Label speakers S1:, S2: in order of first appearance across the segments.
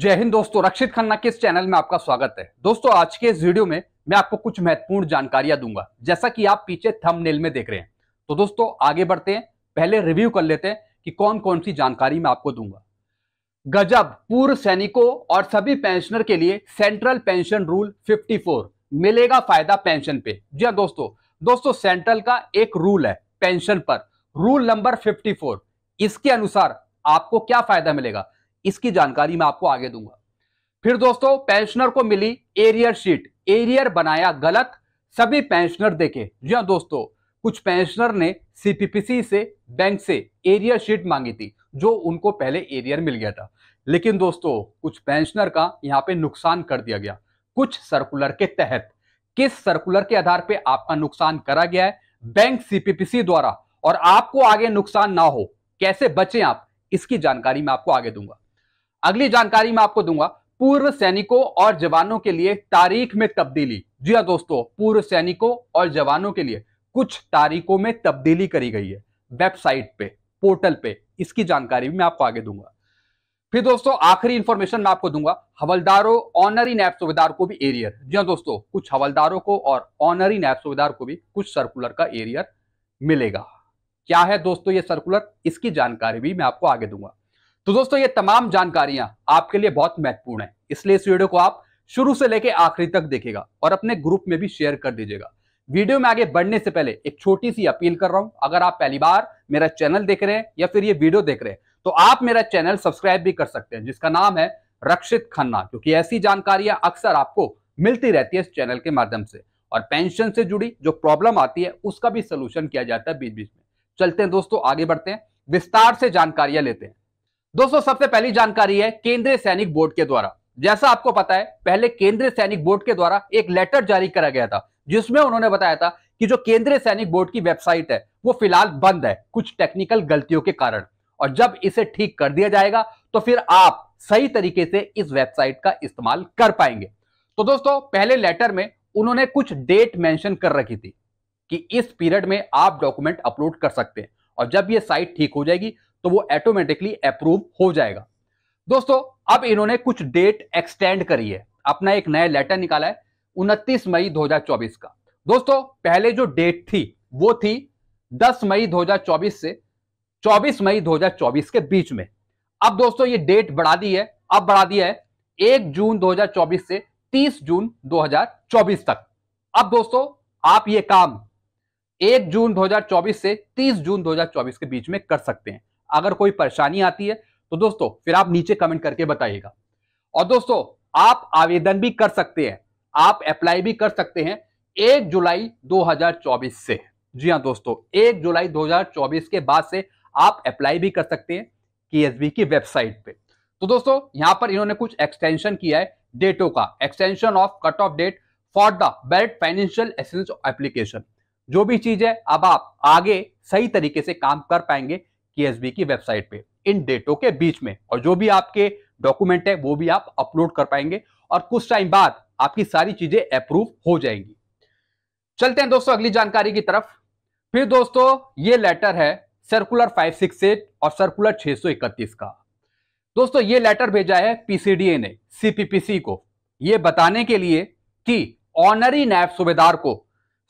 S1: जय हिंद दोस्तों रक्षित खन्ना के इस चैनल में आपका स्वागत है दोस्तों आज के इस वीडियो में मैं आपको कुछ महत्वपूर्ण जानकारियां दूंगा जैसा कि आप पीछे थंबनेल में देख रहे हैं तो दोस्तों आगे बढ़ते हैं पहले रिव्यू कर लेते हैं कि कौन कौन सी जानकारी मैं आपको दूंगा गजब पूर्व सैनिकों और सभी पेंशनर के लिए सेंट्रल पेंशन रूल फिफ्टी मिलेगा फायदा पेंशन पे जी हाँ दोस्तों दोस्तों सेंट्रल का एक रूल है पेंशन पर रूल नंबर फिफ्टी इसके अनुसार आपको क्या फायदा मिलेगा इसकी जानकारी मैं आपको आगे दूंगा फिर दोस्तों पेंशनर को मिली एरियर शीट एरियर बनाया गलत सभी पेंशनर देखे जी हाँ दोस्तों कुछ पेंशनर ने सीपीपीसी से बैंक से एरियर शीट मांगी थी जो उनको पहले एरियर मिल गया था लेकिन दोस्तों कुछ पेंशनर का यहाँ पे नुकसान कर दिया गया कुछ सर्कुलर के तहत किस सर्कुलर के आधार पे आपका नुकसान करा गया है बैंक सीपीपीसी द्वारा और आपको आगे नुकसान ना हो कैसे बचें आप इसकी जानकारी मैं आपको आगे दूंगा अगली जानकारी मैं आपको दूंगा पूर्व सैनिकों और जवानों के लिए तारीख में तब्दीली जी हाँ दोस्तों पूर्व सैनिकों और जवानों के लिए कुछ तारीखों में तब्दीली करी गई है वेबसाइट पे पोर्टल पे इसकी जानकारी भी मैं आपको आगे दूंगा फिर दोस्तों आखिरी इंफॉर्मेशन मैं आपको दूंगा हवलदारों ऑनरी नैब सुबेदार को भी एरियर जी हाँ दोस्तों कुछ हवलदारों को और ऑनरी नैब सुबेदार को भी कुछ सर्कुलर का एरियर मिलेगा क्या है दोस्तों ये सर्कुलर इसकी जानकारी भी मैं आपको आगे दूंगा तो दोस्तों ये तमाम जानकारियां आपके लिए बहुत महत्वपूर्ण है इसलिए इस वीडियो को आप शुरू से लेकर आखिरी तक देखेगा और अपने ग्रुप में भी शेयर कर दीजिएगा वीडियो में आगे बढ़ने से पहले एक छोटी सी अपील कर रहा हूं अगर आप पहली बार मेरा चैनल देख रहे हैं या फिर ये वीडियो देख रहे हैं तो आप मेरा चैनल सब्सक्राइब भी कर सकते हैं जिसका नाम है रक्षित खन्ना क्योंकि ऐसी जानकारियां अक्सर आपको मिलती रहती है इस चैनल के माध्यम से और पेंशन से जुड़ी जो प्रॉब्लम आती है उसका भी सोल्यूशन किया जाता है बीच बीच में चलते हैं दोस्तों आगे बढ़ते हैं विस्तार से जानकारियां लेते हैं दोस्तों सबसे पहली जानकारी है केंद्रीय सैनिक बोर्ड के द्वारा जैसा आपको पता है पहले केंद्रीय सैनिक बोर्ड के द्वारा एक लेटर जारी करा गया था जिसमें उन्होंने बताया था कि जो केंद्रीय सैनिक बोर्ड की वेबसाइट है वो फिलहाल बंद है कुछ टेक्निकल गलतियों के कारण और जब इसे ठीक कर दिया जाएगा तो फिर आप सही तरीके से इस वेबसाइट का इस्तेमाल कर पाएंगे तो दोस्तों पहले लेटर में उन्होंने कुछ डेट मेंशन कर रखी थी कि इस पीरियड में आप डॉक्यूमेंट अपलोड कर सकते हैं और जब ये साइट ठीक हो जाएगी तो वो ऑटोमेटिकली अप्रूव हो जाएगा दोस्तों अब इन्होंने कुछ डेट एक्सटेंड करी है अपना एक नया लेटर निकाला है उनतीस मई दो का दोस्तों पहले जो डेट थी वो थी 10 मई 2024 से 24 मई 2024 के बीच में अब दोस्तों ये डेट बढ़ा दी है अब बढ़ा दिया है 1 जून 2024 से 30 जून 2024 तक अब दोस्तों आप ये काम 1 जून 2024 से 30 जून 2024 के बीच में कर सकते हैं अगर कोई परेशानी आती है तो दोस्तों फिर आप नीचे कमेंट करके बताइएगा और दोस्तों आप आवेदन भी कर सकते हैं आप अप्लाई भी कर सकते हैं एक जुलाई 2024 से जी हाँ दोस्तों एक जुलाई 2024 के बाद से आप अप्लाई भी कर सकते हैं के की वेबसाइट पे तो दोस्तों यहां पर इन्होंने कुछ एक्सटेंशन किया है डेटो का extension of cut off date for the belt financial assistance application जो भी चीज है अब आप आगे सही तरीके से काम कर पाएंगे केएसबी की वेबसाइट पे इन डेटों के बीच में और जो भी आपके डॉक्यूमेंट है वो भी आप अपलोड कर पाएंगे और कुछ टाइम बाद आपकी सारी चीजें अप्रूव हो जाएंगी चलते हैं दोस्तों अगली जानकारी की तरफ फिर दोस्तों ये लेटर है सर्कुलर 568 और सर्कुलर 631 का दोस्तों ये लेटर भेजा है पीसीडीए ने सीपीपीसी को ये बताने के लिए कि ऑनरी नैब सूबेदार को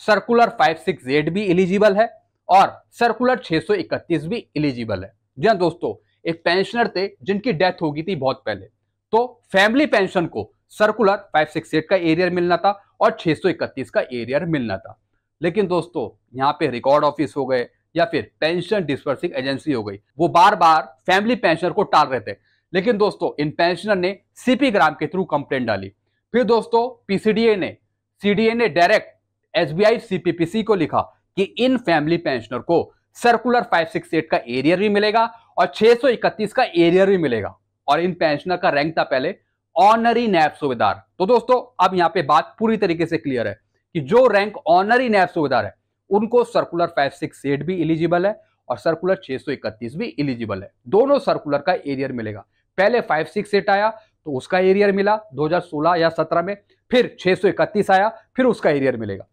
S1: सर्कुलर 568 भी एलिजिबल है और सर्कुलर 631 भी इलिजिबल है जी हाँ दोस्तों एक पेंशनर थे जिनकी डेथ हो गई थी बहुत पहले तो फैमिली पेंशन को सर्कुलर 568 का एरियर मिलना था और 631 का एरियर मिलना था लेकिन दोस्तों यहाँ पे रिकॉर्ड ऑफिस हो गए या फिर पेंशन डिस्पर्सिंग एजेंसी हो गई वो बार बार फैमिली पेंशनर को टाल रहे थे लेकिन दोस्तों इन पेंशनर ने सीपी ग्राम के थ्रू कंप्लेन डाली फिर दोस्तों पीसीडीए ने सीडीए ने डायरेक्ट एसबीआई सीपीपीसी को लिखा कि इन फैमिली पेंशनर को सर्कुलर 568 का एरियर भी मिलेगा और 631 का एरियर भी मिलेगा और इन पेंशनर का रैंक था पहले ऑनरी नैब सुबेदार तो दोस्तों अब यहां पे बात पूरी तरीके से क्लियर है कि जो रैंक ऑनरी नैब सुबेदार है उनको सर्कुलर 568 भी इलिजिबल है और सर्कुलर 631 भी इलिजिबल है दोनों सर्कुलर का एरियर मिलेगा पहले 568 आया तो उसका एरियर मिला 2016 या 17 में फिर 631 आया फिर उसका एरियर मिलेगा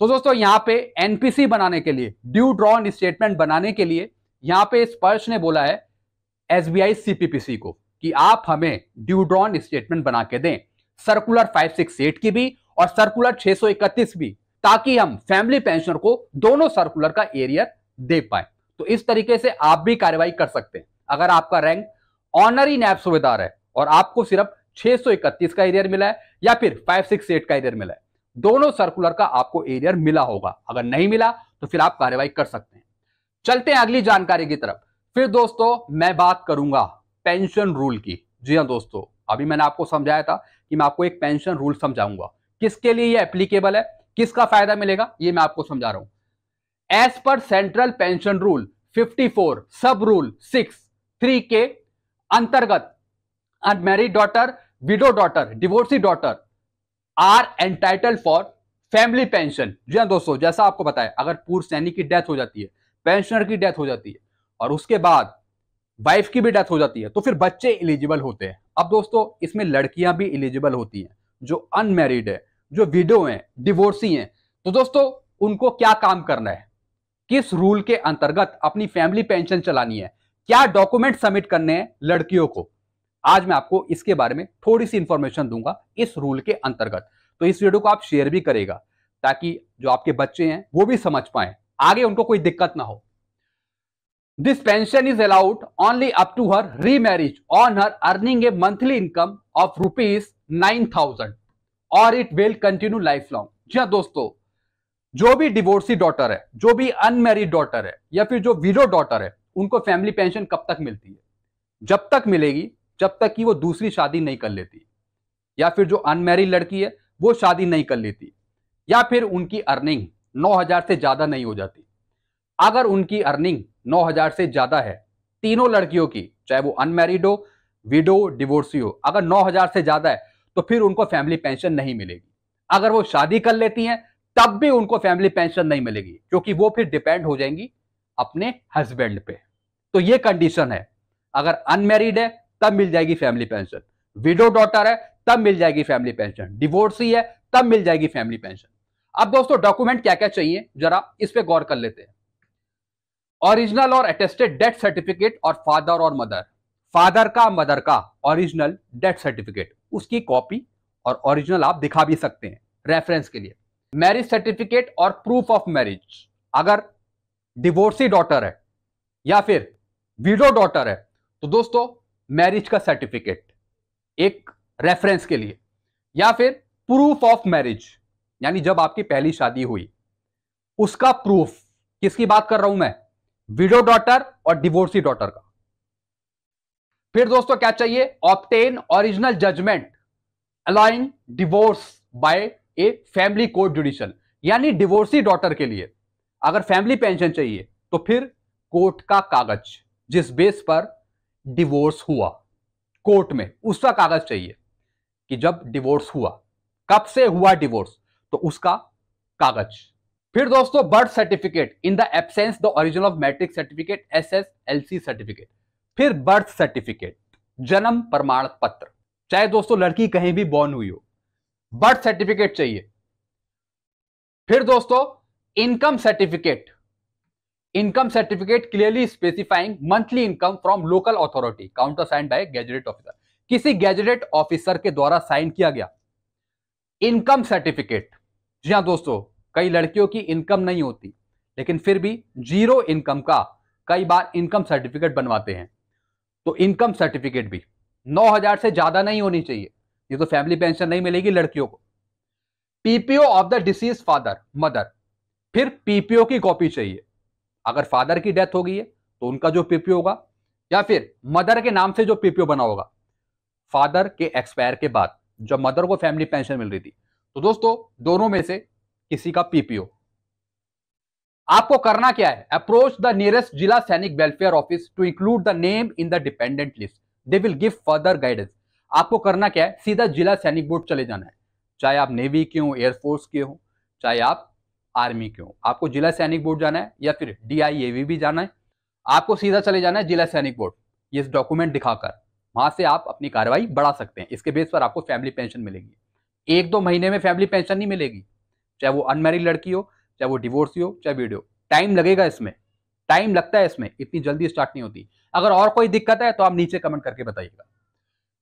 S1: तो दोस्तों यहां पे एनपीसी बनाने के लिए ड्यू ड्रॉन स्टेटमेंट बनाने के लिए यहाँ पे स्पर्श ने बोला है एसबीआई सीपीपीसी को कि आप हमें ड्यू ड्रॉन स्टेटमेंट बना के दें सर्कुलर 568 की भी और सर्कुलर 631 भी ताकि हम फैमिली पेंशनर को दोनों सर्कुलर का एरियर दे पाए तो इस तरीके से आप भी कार्रवाई कर सकते हैं अगर आपका रैंक ऑनरी नैब सुबेदार है और आपको सिर्फ छह का एरियर मिला है या फिर फाइव का एरियर मिला है दोनों सर्कुलर का आपको एरियर मिला होगा अगर नहीं मिला तो फिर आप कार्यवाही कर सकते हैं चलते हैं अगली जानकारी की तरफ फिर दोस्तों मैं बात करूंगा पेंशन रूल की जी हाँ दोस्तों अभी मैंने आपको समझाया था कि मैं आपको एक पेंशन रूल समझाऊंगा किसके लिए ये एप्लीकेबल है किसका फायदा मिलेगा ये मैं आपको समझा रहा हूं as per central pension rule 54 सब रूल 6 थ्री के अंतर्गत unmarried daughter widow daughter divorcee daughter are entitled for family pension जी हाँ दोस्तों जैसा आपको बताया अगर पूर्व सैनिक की डेथ हो जाती है पेंशनर की डेथ हो जाती है और उसके बाद वाइफ की भी डेथ हो जाती है तो फिर बच्चे इलिजिबल होते हैं अब दोस्तों इसमें लड़कियां भी इलिजिबल होती हैं जो अनमेरिड है जो विडो हैं डिवोर्सी हैं तो दोस्तों उनको क्या काम करना है किस रूल के अंतर्गत अपनी फैमिली पेंशन चलानी है क्या डॉक्यूमेंट सबमिट करने हैं लड़कियों को आज मैं आपको इसके बारे में थोड़ी सी इंफॉर्मेशन दूंगा इस रूल के अंतर्गत तो इस वीडियो को आप शेयर भी करेगा ताकि जो आपके बच्चे हैं वो भी समझ पाए आगे उनको कोई दिक्कत ना हो this pension is allowed only up to her marriage on her earning a monthly income of rupees nine thousand और it will continue life long जी हाँ दोस्तों जो भी डिवोर्सी डॉटर है जो भी अनमेरिड डॉटर है या फिर जो विडो डॉटर है उनको फैमिली पेंशन कब तक मिलती है जब तक मिलेगी जब तक कि वो दूसरी शादी नहीं कर लेती या फिर जो अनमेरिड लड़की है वो शादी नहीं कर लेती या फिर उनकी अर्निंग 9000 से ज़्यादा नहीं हो जाती अगर उनकी अर्निंग 9000 से ज़्यादा है तीनों लड़कियों की चाहे वो अनमेरिड हो विडो डिवोर्सी हो अगर 9000 से ज़्यादा है तो फिर उनको फैमिली पेंशन नहीं मिलेगी अगर वो शादी कर लेती हैं तब भी उनको फैमिली पेंशन नहीं मिलेगी क्योंकि वो फिर डिपेंड हो जाएंगी अपने हस्बैंड पे तो ये कंडीशन है अगर अनमेरिड है तब मिल जाएगी फैमिली पेंशन विडो डॉटर है तब मिल जाएगी फैमिली पेंशन डिवोर्सी है तब मिल जाएगी फैमिली पेंशन अब दोस्तों डॉक्यूमेंट क्या क्या चाहिए जरा इस पर गौर कर लेते हैं ओरिजिनल और अटेस्टेड डेथ सर्टिफिकेट और फादर और मदर फादर का मदर का ओरिजिनल डेथ सर्टिफिकेट उसकी कॉपी और ओरिजिनल आप दिखा भी सकते हैं रेफरेंस के लिए मैरिज सर्टिफिकेट और प्रूफ ऑफ मैरिज अगर डिवोर्सी डॉटर है या फिर विडो डॉटर है तो दोस्तों मैरिज का सर्टिफिकेट एक रेफरेंस के लिए या फिर प्रूफ ऑफ मैरिज यानी जब आपकी पहली शादी हुई उसका प्रूफ किसकी बात कर रहा हूं मैं विडो डॉटर और डिवोर्सी डॉटर का फिर दोस्तों क्या चाहिए obtain original judgment align divorce by a family court judicial यानी डिवोर्सी डॉटर के लिए अगर फैमिली पेंशन चाहिए तो फिर कोर्ट का कागज जिस बेस पर डिवोर्स हुआ कोर्ट में उसका कागज चाहिए कि जब डिवोर्स हुआ कब से हुआ डिवोर्स तो उसका कागज फिर दोस्तों birth certificate in the absence the original of matric certificate S S L C certificate फिर बर्थ सर्टिफिकेट जन्म प्रमाण पत्र चाहे दोस्तों लड़की कहीं भी बॉर्न हुई हो बर्थ सर्टिफिकेट चाहिए फिर दोस्तों income certificate income certificate clearly specifying monthly income from local authority countersign by gazetted officer किसी गैजेट ऑफिसर के द्वारा साइन किया गया इनकम सर्टिफिकेट जी हाँ दोस्तों कई लड़कियों की इनकम नहीं होती लेकिन फिर भी जीरो इनकम का कई बार इनकम सर्टिफिकेट बनवाते हैं तो इनकम सर्टिफिकेट भी 9000 से ज्यादा नहीं होनी चाहिए ये तो फैमिली पेंशन नहीं मिलेगी लड़कियों को PPO of the deceased father mother फिर पीपीओ की कॉपी चाहिए अगर फादर की डेथ हो गई है तो उनका जो पीपीओ होगा या फिर मदर के नाम से जो पीपीओ बना होगा फादर के एक्सपायर के बाद जब मदर को फैमिली पेंशन मिल रही थी तो दोस्तों दोनों में से किसी का पीपीओ आपको करना क्या है approach the nearest Zila Sainik welfare office to include the name in the dependent list they will give further guidance आपको करना क्या है सीधा जिला सैनिक बोर्ड चले जाना है चाहे आप नेवी के हो एयरफोर्स के हों चाहे आप आर्मी क्यों आपको जिला सैनिक बोर्ड जाना है या फिर डी भी जाना है आपको सीधा चले जाना है जिला सैनिक बोर्ड ये डॉक्यूमेंट दिखाकर वहां से आप अपनी कार्रवाई बढ़ा सकते हैं इसके बेस पर आपको फैमिली पेंशन मिलेगी एक दो महीने में फैमिली पेंशन नहीं मिलेगी चाहे वो अनमेरिड लड़की हो चाहे वो डिवोर्सी हो चाहे वीडियो टाइम लगेगा इसमें टाइम लगता है इसमें इतनी जल्दी स्टार्ट नहीं होती अगर और कोई दिक्कत है तो आप नीचे कमेंट करके बताइएगा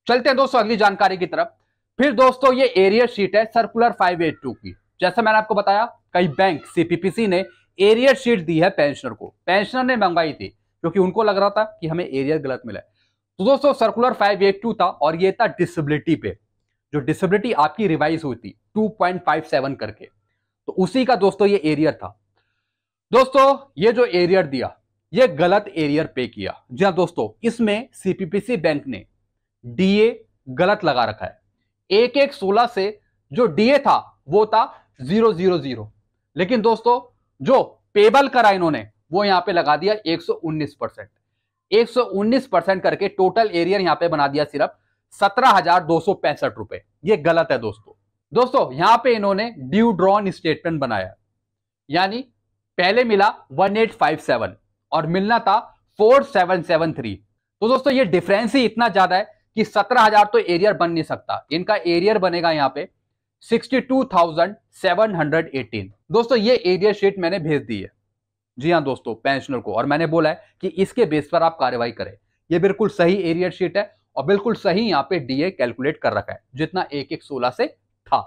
S1: चलते हैं दोस्तों अगली जानकारी की तरफ फिर दोस्तों ये एरियर शीट है सर्कुलर फाइव की जैसा मैंने आपको बताया कई बैंक सीपीपीसी ने एरियर शीट दी है पेंशनर को पेंशनर ने मंगवाई थी क्योंकि उनको लग रहा था कि हमें एरियर गलत मिला तो दोस्तों सर्कुलर 582 था और ये था डिसेबिलिटी पे जो डिसेबिलिटी आपकी रिवाइज हुई थी 2.57 करके तो उसी का दोस्तों ये एरियर था दोस्तों ये जो एरियर दिया ये गलत एरियर पे किया जी हाँ दोस्तों इसमें सीपीपीसी बैंक ने डीए गलत लगा रखा है एक एक सोलह से जो डीए था वो था जीरो जीरो जीरो लेकिन दोस्तों जो पेबल करा इन्होंने वो यहां पे लगा दिया 119 परसेंट उन्नीस परसेंट करके टोटल एरियर यहां पे बना दिया सिर्फ सत्रह हजार दो सौ पैंसठ रुपए ये गलत है दोस्तों दोस्तों यहां पे इन्होंने ड्यू ड्रॉन स्टेटमेंट बनाया यानी पहले मिला 1857 और मिलना था 4773 तो दोस्तों ये डिफरेंस ही इतना ज्यादा है कि 17000 तो एरियर बन नहीं सकता इनका एरियर बनेगा यहाँ पे 62,718 दोस्तों ये एरिया शीट मैंने भेज दी है जी हाँ दोस्तों पेंशनर को और मैंने बोला है कि इसके बेस पर आप कार्रवाई करें ये बिल्कुल सही एरिया शीट है और बिल्कुल सही यहाँ पे डीए कैलकुलेट कर रखा है जितना एक एक सोलह से था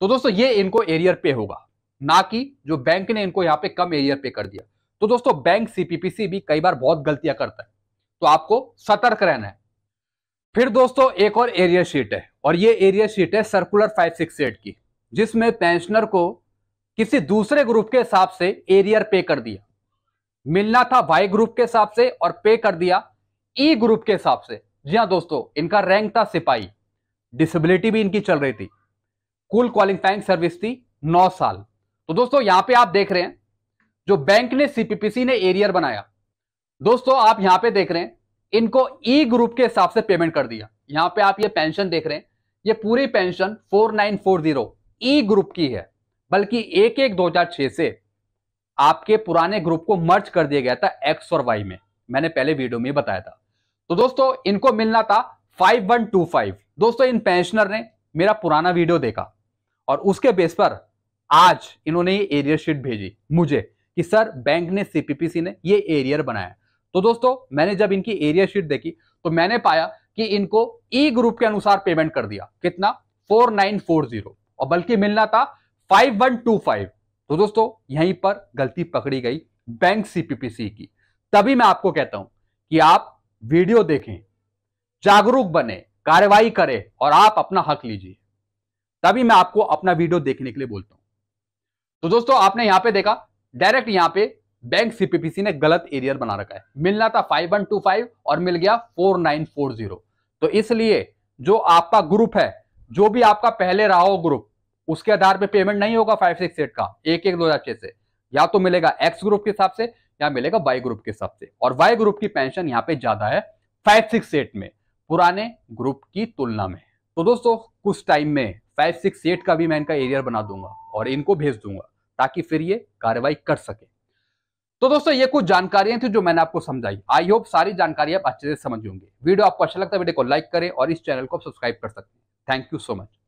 S1: तो दोस्तों ये इनको एरियर पे होगा ना कि जो बैंक ने इनको यहाँ पे कम एरियर पे कर दिया तो दोस्तों बैंक सीपीपीसी भी कई बार बहुत गलतियां करता है तो आपको सतर्क रहना है फिर दोस्तों एक और एरियर शीट है और ये एरिया शीट है सर्कुलर फाइव सिक्स एट की जिसमें पेंशनर को किसी दूसरे ग्रुप के हिसाब से एरियर पे कर दिया मिलना था वाई ग्रुप के हिसाब से और पे कर दिया ई e ग्रुप के हिसाब से जी हाँ दोस्तों इनका रैंक था सिपाही डिसेबिलिटी भी इनकी चल रही थी कुल क्वालिफाइंग सर्विस थी नौ साल तो दोस्तों यहां पे आप देख रहे हैं जो बैंक ने सीपीपीसी ने एरियर बनाया दोस्तों आप यहां पे देख रहे हैं इनको ई e ग्रुप के हिसाब से पेमेंट कर दिया यहां पे आप ये पेंशन देख रहे हैं ये पूरी पेंशन 4940 ई ग्रुप की है बल्कि एक एक 2006 से आपके पुराने ग्रुप को मर्ज कर दिया गया था एक्स और वाई में मैंने पहले वीडियो में बताया था तो दोस्तों इनको मिलना था 5125 दोस्तों इन पेंशनर ने मेरा पुराना वीडियो देखा और उसके बेस पर आज इन्होंने ये एरियर शीट भेजी मुझे कि सर बैंक ने सीपीपीसी ने ये एरियर बनाया तो दोस्तों मैंने जब इनकी एरियर शीट देखी तो मैंने पाया कि इनको ई e ग्रुप के अनुसार पेमेंट कर दिया कितना 4940 और बल्कि मिलना था 5125 तो दोस्तों यहीं पर गलती पकड़ी गई बैंक सीपीपीसी की तभी मैं आपको कहता हूं कि आप वीडियो देखें जागरूक बने कार्रवाई करें और आप अपना हक लीजिए तभी मैं आपको अपना वीडियो देखने के लिए बोलता हूं तो दोस्तों आपने यहां पे देखा डायरेक्ट यहां पे बैंक सीपीपीसी ने गलत एरियर बना रखा है मिलना था 5125 और मिल गया 4940 तो इसलिए जो आपका ग्रुप है जो भी आपका पहले रहा हो ग्रुप उसके आधार पे पेमेंट नहीं होगा फाइव सिक्स एट का एक एक दो हजार छह से या तो मिलेगा एक्स ग्रुप के हिसाब से या मिलेगा वाई ग्रुप के हिसाब से और वाई ग्रुप की पेंशन यहाँ पे ज्यादा है फाइव सिक्स एट में पुराने ग्रुप की तुलना में तो दोस्तों कुछ टाइम में फाइव सिक्स एट का भी मैं इनका एरियर बना दूंगा और इनको भेज दूंगा ताकि फिर ये कार्रवाई कर सके तो दोस्तों ये कुछ जानकारियां थी जो मैंने आपको समझाई आई होप सारी जानकारी आप अच्छे से समझ होंगे वीडियो आपको अच्छा लगता है वीडियो को लाइक करें और इस चैनल को सब्सक्राइब कर सकते हैं थैंक यू सो मच